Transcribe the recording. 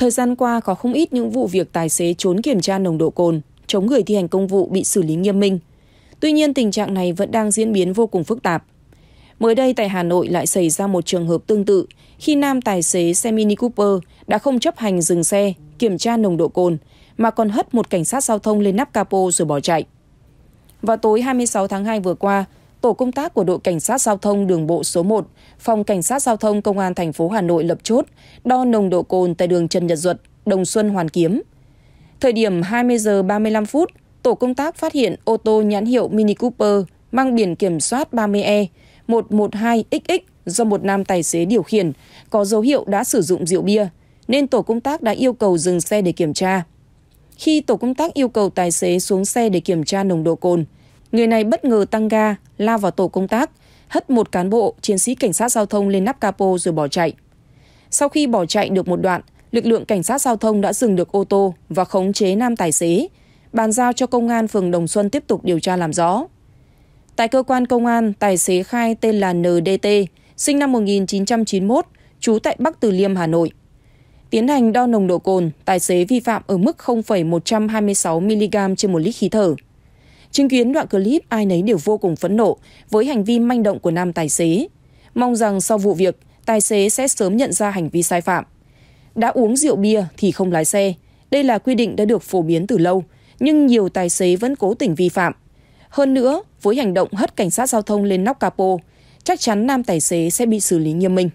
Thời gian qua có không ít những vụ việc tài xế trốn kiểm tra nồng độ cồn, chống người thi hành công vụ bị xử lý nghiêm minh. Tuy nhiên tình trạng này vẫn đang diễn biến vô cùng phức tạp. Mới đây tại Hà Nội lại xảy ra một trường hợp tương tự khi nam tài xế xe Mini Cooper đã không chấp hành dừng xe, kiểm tra nồng độ cồn mà còn hất một cảnh sát giao thông lên nắp capo rồi bỏ chạy. Vào tối 26 tháng 2 vừa qua, tổ công tác của đội cảnh sát giao thông đường bộ số 1, phòng cảnh sát giao thông công an thành phố Hà Nội lập chốt đo nồng độ cồn tại đường Trần Nhật Duật, Đồng Xuân Hoàn Kiếm. Thời điểm 20 giờ 35 phút, tổ công tác phát hiện ô tô nhãn hiệu Mini Cooper mang biển kiểm soát 30E 112XX do một nam tài xế điều khiển có dấu hiệu đã sử dụng rượu bia, nên tổ công tác đã yêu cầu dừng xe để kiểm tra. Khi tổ công tác yêu cầu tài xế xuống xe để kiểm tra nồng độ cồn, Người này bất ngờ tăng ga, lao vào tổ công tác, hất một cán bộ, chiến sĩ cảnh sát giao thông lên nắp capo rồi bỏ chạy. Sau khi bỏ chạy được một đoạn, lực lượng cảnh sát giao thông đã dừng được ô tô và khống chế nam tài xế, bàn giao cho công an phường Đồng Xuân tiếp tục điều tra làm rõ. Tại cơ quan công an, tài xế khai tên là NDT, sinh năm 1991, trú tại Bắc Từ Liêm, Hà Nội. Tiến hành đo nồng độ cồn, tài xế vi phạm ở mức 0,126 mg trên một lít khí thở. Chứng kiến đoạn clip ai nấy đều vô cùng phẫn nộ với hành vi manh động của nam tài xế. Mong rằng sau vụ việc, tài xế sẽ sớm nhận ra hành vi sai phạm. Đã uống rượu bia thì không lái xe. Đây là quy định đã được phổ biến từ lâu, nhưng nhiều tài xế vẫn cố tình vi phạm. Hơn nữa, với hành động hất cảnh sát giao thông lên nóc capo, chắc chắn nam tài xế sẽ bị xử lý nghiêm minh.